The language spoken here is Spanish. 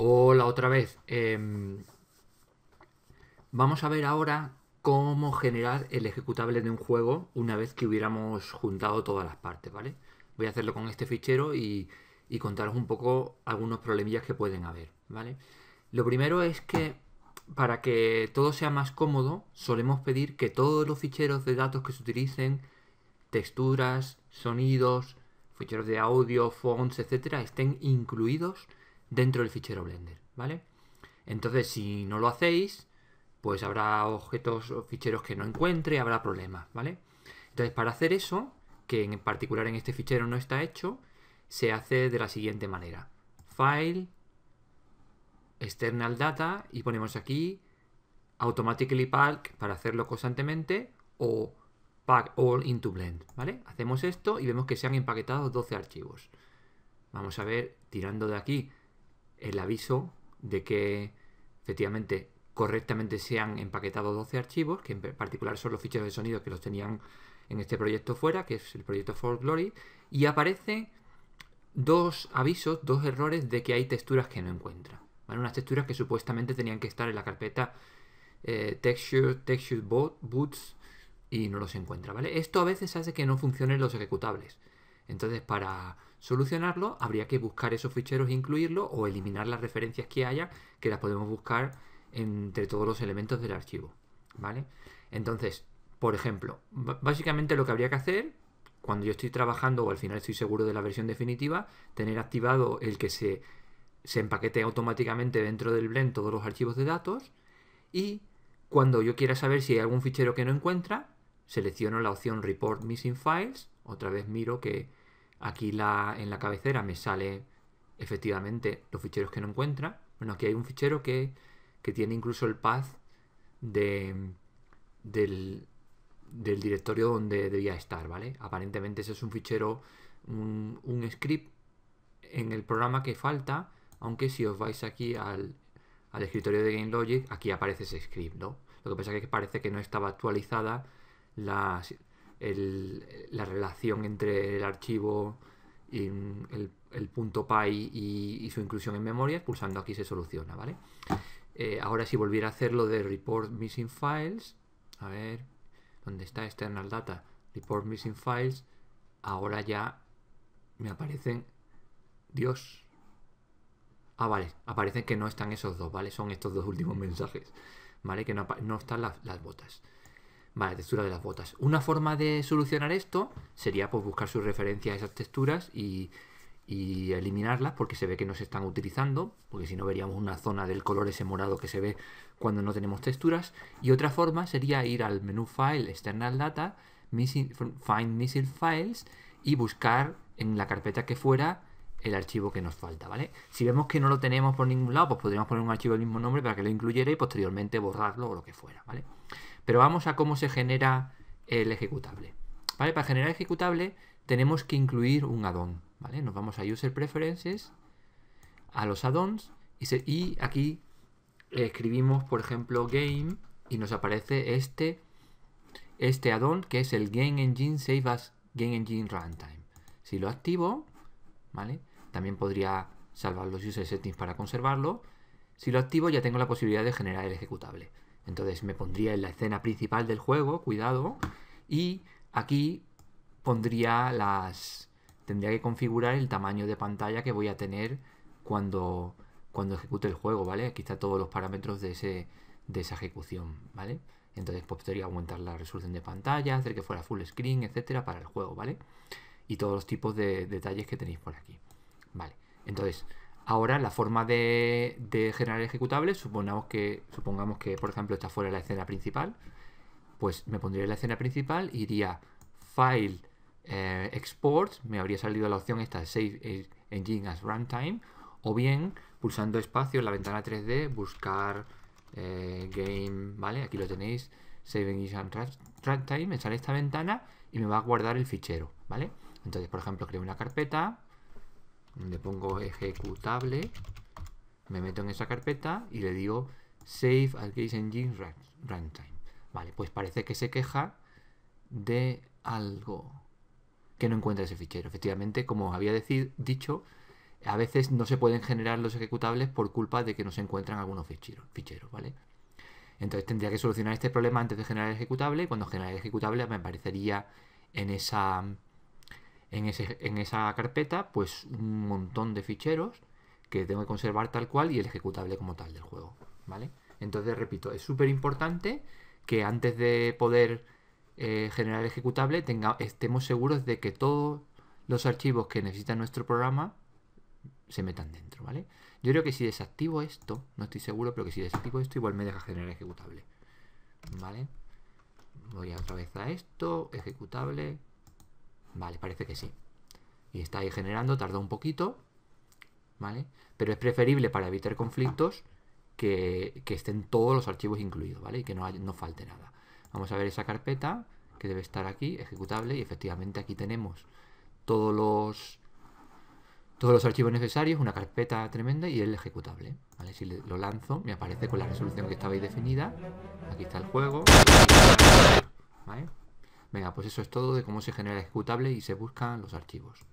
Hola otra vez. Em, vamos a ver ahora cómo generar el ejecutable de un juego una vez que hubiéramos juntado todas las partes, ¿vale? Voy a hacerlo con este fichero y, contaros un poco algunos problemillas que pueden haber, ¿vale? Lo primero es que para que todo sea más cómodo, solemos pedir que todos los ficheros de datos que se utilicen, texturas, sonidos, ficheros de audio, fonts, etcétera, estén incluidos dentro del fichero Blender, ¿vale? Entonces, si no lo hacéis, pues habrá objetos o ficheros que no encuentre, habrá problemas, ¿vale? Entonces, para hacer eso, que en particular en este fichero no está hecho, se hace de la siguiente manera. File, external data, y ponemos aquí automatically pack para hacerlo constantemente, o pack all into blend, ¿vale? Hacemos esto y vemos que se han empaquetado 12 archivos. Vamos a ver, tirando de aquí, el aviso de que efectivamente correctamente se han empaquetado 12 archivos, que en particular son los ficheros de sonido que los tenían en este proyecto fuera, que es el proyecto For Glory, y aparecen dos avisos, dos errores de que hay texturas que no encuentra. Unas texturas que supuestamente tenían que estar en la carpeta eh, Texture, Texture Boots y no los encuentra. ¿vale? Esto a veces hace que no funcionen los ejecutables. Entonces, para solucionarlo, habría que buscar esos ficheros e incluirlos o eliminar las referencias que haya, que las podemos buscar entre todos los elementos del archivo. ¿Vale? Entonces, por ejemplo, básicamente lo que habría que hacer cuando yo estoy trabajando o al final estoy seguro de la versión definitiva, tener activado el que se, se empaquete automáticamente dentro del blend todos los archivos de datos y cuando yo quiera saber si hay algún fichero que no encuentra, selecciono la opción Report Missing Files, otra vez miro que, Aquí la, en la cabecera me sale efectivamente los ficheros que no encuentra. Bueno, aquí hay un fichero que, tiene incluso el path de, del, directorio donde debía estar, ¿vale? Aparentemente ese es un fichero, un, script en el programa que falta, aunque si os vais aquí al, al escritorio de GameLogic, aquí aparece ese script, ¿no? Lo que pasa es que parece que no estaba actualizada la, la relación entre el archivo y el, punto .py y, su inclusión en memoria, pulsando aquí se soluciona, ¿vale? Eh, ahora si volviera a hacer lo de report missing files, a ver, ¿dónde está external data? Report missing files, ahora ya me aparecen, Dios, Ah, vale, aparecen que no están esos dos, ¿vale? Son estos dos últimos mensajes, ¿vale? Que no, están las, las botas. Vale, textura de las botas. Una forma de solucionar esto sería pues, buscar sus referencias a esas texturas y, eliminarlas porque se ve que no se están utilizando, porque si no veríamos una zona del color ese morado que se ve cuando no tenemos texturas. Y otra forma sería ir al menú File, External Data, Find Missing Files y buscar en la carpeta que fuera el archivo que nos falta, ¿vale? Si vemos que no lo tenemos por ningún lado, pues podríamos poner un archivo del mismo nombre para que lo incluyera y posteriormente borrarlo o lo que fuera, ¿vale? Pero vamos a cómo se genera el ejecutable, ¿vale? Para generar ejecutable tenemos que incluir un addon, ¿vale? Nos vamos a User Preferences, a los addons y, y aquí eh, escribimos, por ejemplo, Game y nos aparece este, este addon que es el Game Engine Save as Game Engine Runtime. Si lo activo, ¿vale? También podría salvar los user settings para conservarlo. Si lo activo ya tengo la posibilidad de generar el ejecutable. Entonces me pondría en la escena principal del juego, cuidado, y aquí pondría las... tendría que configurar el tamaño de pantalla que voy a tener cuando, cuando ejecute el juego, ¿vale? Aquí están todos los parámetros de, ese, de esa ejecución, ¿vale? Entonces pues, podría aumentar la resolución de pantalla, hacer que fuera full screen, etcétera, para el juego, ¿vale? Y todos los tipos de detalles que tenéis por aquí. Vale, entonces, ahora la forma de, generar ejecutables, supongamos que, supongamos que, por ejemplo, esta fuera la escena principal, pues me pondría en la escena principal, iría File, eh, Export, me habría salido la opción esta de Save Engine as Runtime, o bien pulsando espacio en la ventana 3D, buscar eh, Game, ¿vale? Aquí lo tenéis, Save Engine as Runtime, me sale esta ventana y me va a guardar el fichero, ¿vale? Entonces, por ejemplo, creo una carpeta, le pongo ejecutable, me meto en esa carpeta y le digo save as Case Engine Runtime. Vale, pues parece que se queja de algo que no encuentra ese fichero. Efectivamente, como había dicho, a veces no se pueden generar los ejecutables por culpa de que no se encuentran algunos ficheros, ficheros ¿vale? Entonces tendría que solucionar este problema antes de generar el ejecutable y cuando generar el ejecutable me aparecería en esa en, esa carpeta pues un montón de ficheros que tengo que conservar tal cual y el ejecutable como tal del juego, ¿vale? Entonces, repito, es súper importante que antes de poder eh, generar ejecutable tenga, estemos seguros de que todos los archivos que necesita nuestro programa se metan dentro, ¿vale? Yo creo que si desactivo esto, no estoy seguro, pero que si desactivo esto igual me deja generar ejecutable, ¿vale? Voy otra vez a esto, ejecutable, Vale, parece que sí. Y está ahí generando, tarda un poquito, ¿vale? Pero es preferible para evitar conflictos que, estén todos los archivos incluidos, ¿vale? Y que no, falte nada. Vamos a ver esa carpeta que debe estar aquí, ejecutable, y efectivamente aquí tenemos todos los todos los archivos necesarios, una carpeta tremenda y el ejecutable. ¿vale? Si lo lanzo, me aparece con la resolución que estaba ahí definida. Aquí está el juego. ¿vale? Venga, pues eso es todo de cómo se genera ejecutable y se buscan los archivos.